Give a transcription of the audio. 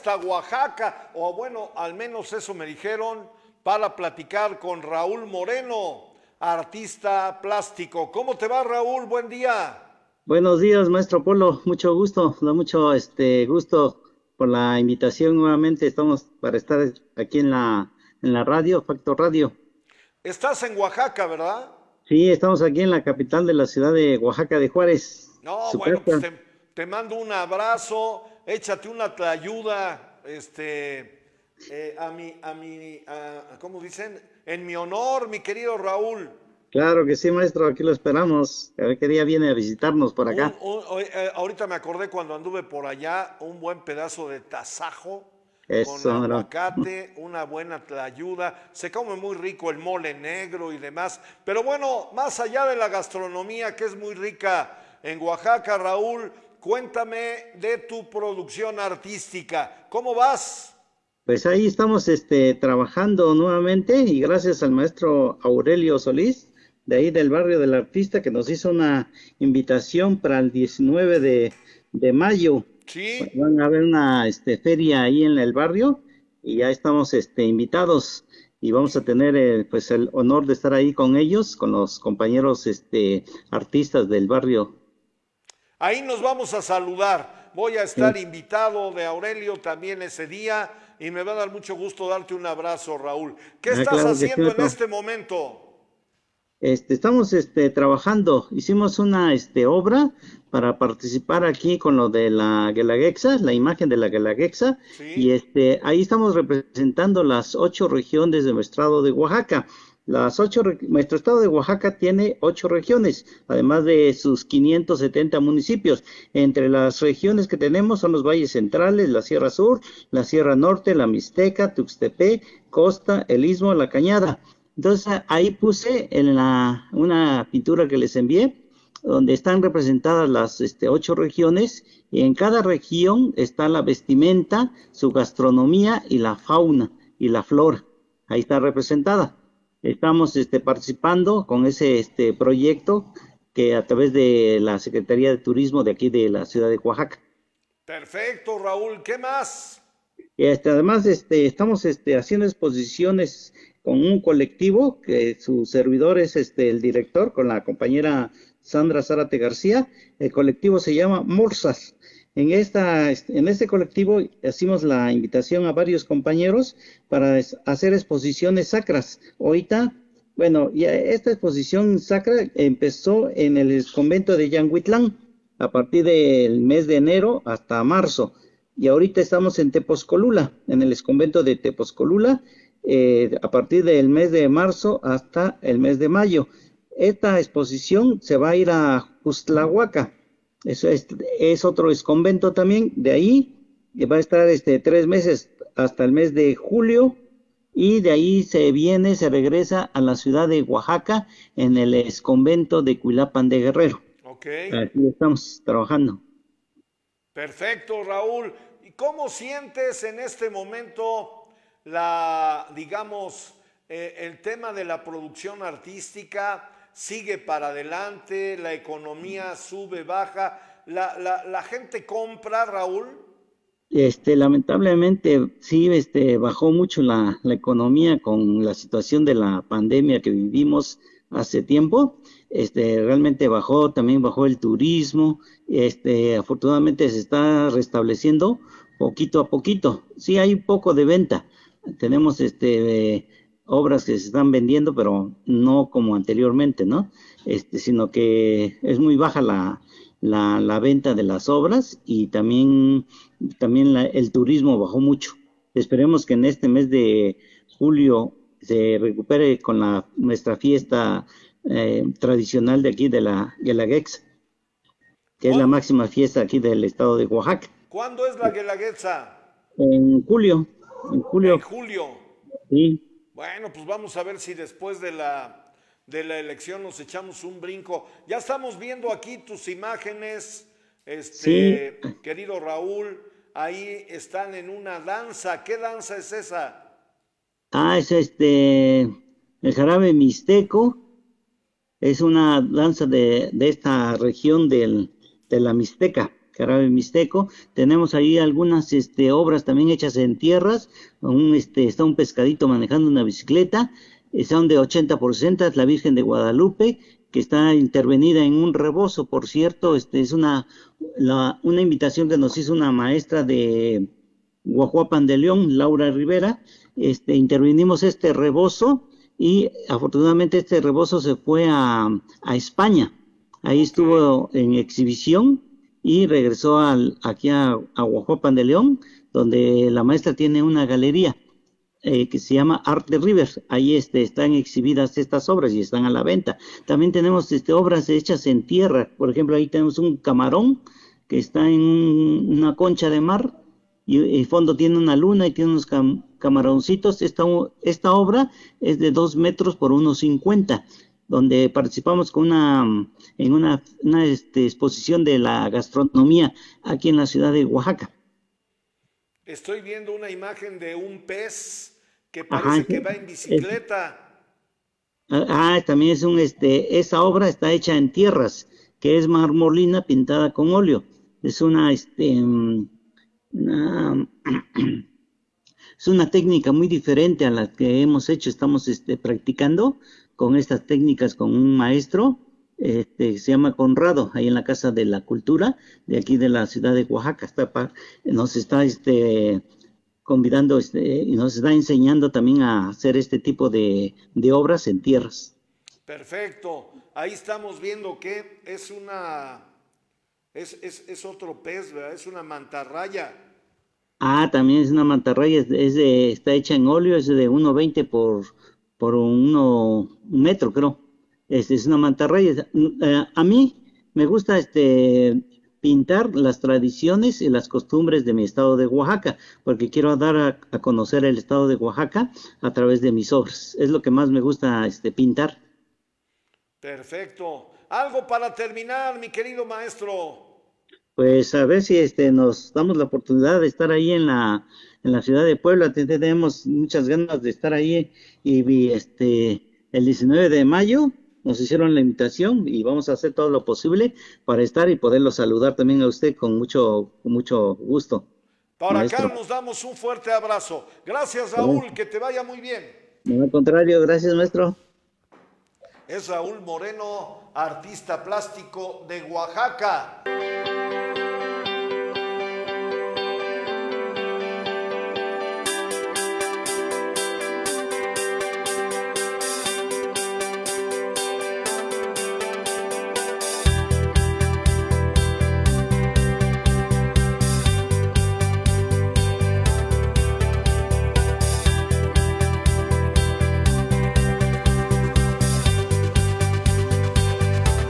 hasta Oaxaca, o bueno, al menos eso me dijeron, para platicar con Raúl Moreno, artista plástico. ¿Cómo te va Raúl? Buen día. Buenos días, maestro Polo. Mucho gusto, da mucho este gusto por la invitación nuevamente. Estamos para estar aquí en la, en la radio, Factor Radio. Estás en Oaxaca, ¿verdad? Sí, estamos aquí en la capital de la ciudad de Oaxaca de Juárez. No, bueno, pues te, mando un abrazo échate una tlayuda, este, eh, a mi, a mi, a, ¿cómo dicen? En mi honor, mi querido Raúl. Claro que sí, maestro, aquí lo esperamos. A ver qué día viene a visitarnos por acá. Eh, ahorita me acordé cuando anduve por allá, un buen pedazo de tasajo con aguacate, una buena tlayuda. Se come muy rico el mole negro y demás. Pero bueno, más allá de la gastronomía que es muy rica en Oaxaca, Raúl, cuéntame de tu producción artística. ¿Cómo vas? Pues ahí estamos este, trabajando nuevamente y gracias al maestro Aurelio Solís, de ahí del barrio del artista, que nos hizo una invitación para el 19 de, mayo. Sí. Pues van a haber una este, feria ahí en el barrio y ya estamos este, invitados y vamos a tener eh, pues el honor de estar ahí con ellos, con los compañeros este, artistas del barrio Ahí nos vamos a saludar. Voy a estar invitado de Aurelio también ese día y me va a dar mucho gusto darte un abrazo, Raúl. ¿Qué ah, estás haciendo en este momento? Este, estamos este, trabajando, hicimos una este, obra para participar aquí con lo de la Guelaguexa, la imagen de la Guelaguexa, y este, ahí estamos representando las ocho regiones de nuestro estado de Oaxaca. Las ocho, nuestro estado de Oaxaca tiene ocho regiones, además de sus 570 municipios. Entre las regiones que tenemos son los valles centrales, la Sierra Sur, la Sierra Norte, la Mixteca, Tuxtepec, Costa, el Istmo, la Cañada. Entonces ahí puse en la, una pintura que les envié donde están representadas las este, ocho regiones y en cada región está la vestimenta, su gastronomía y la fauna y la flora. Ahí está representada. Estamos este, participando con ese este, proyecto que a través de la Secretaría de Turismo de aquí de la ciudad de Oaxaca. Perfecto, Raúl. ¿Qué más? Este, además, este, estamos este, haciendo exposiciones con un colectivo que su servidor es este, el director, con la compañera Sandra Zárate García. El colectivo se llama Morsas. En, esta, este, en este colectivo hicimos la invitación a varios compañeros para hacer exposiciones sacras. Ahorita, bueno, ya esta exposición sacra empezó en el convento de Yanguitlán a partir del mes de enero hasta marzo. Y ahorita estamos en Teposcolula, en el convento de Teposcolula, eh, a partir del mes de marzo hasta el mes de mayo. Esta exposición se va a ir a Justlahuaca, eso es, otro exconvento también, de ahí va a estar este, tres meses hasta el mes de julio y de ahí se viene, se regresa a la ciudad de Oaxaca en el exconvento de Cuilapan de Guerrero. Aquí estamos trabajando. Perfecto, Raúl. ¿Y cómo sientes en este momento la, digamos, eh, el tema de la producción artística? sigue para adelante, la economía sube, baja. La, la, gente compra, Raúl. Este, lamentablemente, sí, este, bajó mucho la, la economía con la situación de la pandemia que vivimos hace tiempo. Este, realmente bajó, también bajó el turismo. Este, afortunadamente se está restableciendo poquito a poquito. Sí, hay poco de venta. Tenemos este, obras que se están vendiendo, pero no como anteriormente, ¿no? Este, sino que es muy baja la, la, venta de las obras y también, también el turismo bajó mucho. Esperemos que en este mes de julio se recupere con la, nuestra fiesta eh, tradicional de aquí de la Guelaguetza, que es la máxima fiesta aquí del estado de Oaxaca. ¿Cuándo es la Guelaguetza? En julio. En julio. En julio. Sí. Bueno, pues vamos a ver si después de la, de la elección nos echamos un brinco. Ya estamos viendo aquí tus imágenes, este, querido Raúl. Ahí están en una danza. ¿Qué danza es esa? Ah, es este, el jarabe mixteco. Es una danza de, esta región de la Mixteca. Carabe Mixteco. Tenemos ahí algunas este, obras también hechas en tierras. este, está un pescadito manejando una bicicleta. Eh, son de 80 es la Virgen de Guadalupe, que está intervenida en un rebozo, por cierto. Este, es una, la, una invitación que nos hizo una maestra de Guajuapan de León, Laura Rivera. Este, intervinimos este rebozo y afortunadamente este rebozo se fue a España. Ahí estuvo en exhibición y regresó aquí a, a de León, donde la maestra tiene una galería eh, que se llama Art de River. Ahí este, están exhibidas estas obras y están a la venta. También tenemos este, obras hechas en tierra. Por ejemplo, ahí tenemos un camarón que está en una concha de mar y el fondo tiene una luna y tiene unos camaroncitos. Esta, esta obra es de 2 metros por 1,50 donde participamos con una, en una, este, exposición de la gastronomía aquí en la ciudad de Oaxaca. Estoy viendo una imagen de un pez que parece que va en bicicleta. Ah, ah, también es un, este, esa obra está hecha en tierras, que es marmolina pintada con óleo. Es una, este, mm, una Es una técnica muy diferente a la que hemos hecho, estamos este, practicando con estas técnicas con un maestro, este, que se llama Conrado, ahí en la Casa de la Cultura, de aquí de la ciudad de Oaxaca. nos está este, convidando este, y nos está enseñando también a hacer este tipo de, obras en tierras. Perfecto. Ahí estamos viendo que es una es, es otro pez, ¿verdad? Es una mantarraya. Ah, también es una mantarraya, es de, está hecha en óleo, es de 1,20 por, por uno, metro, creo. Es, es una mantarraya. Mm, eh, a mí me gusta este pintar las tradiciones y las costumbres de mi estado de Oaxaca, porque quiero dar a, conocer el estado de Oaxaca a través de mis obras. Es lo que más me gusta este, pintar. Perfecto. Algo para terminar, mi querido maestro pues a ver si este, nos damos la oportunidad de estar ahí en la, en la ciudad de Puebla. Tenemos muchas ganas de estar ahí y, este, el 19 de mayo nos hicieron la invitación y vamos a hacer todo lo posible para estar y poderlo saludar también a usted con mucho, mucho gusto. Para acá nos damos un fuerte abrazo. Gracias, Raúl, que te vaya muy bien. No, al contrario, gracias, maestro. Es Raúl Moreno, artista plástico de Oaxaca.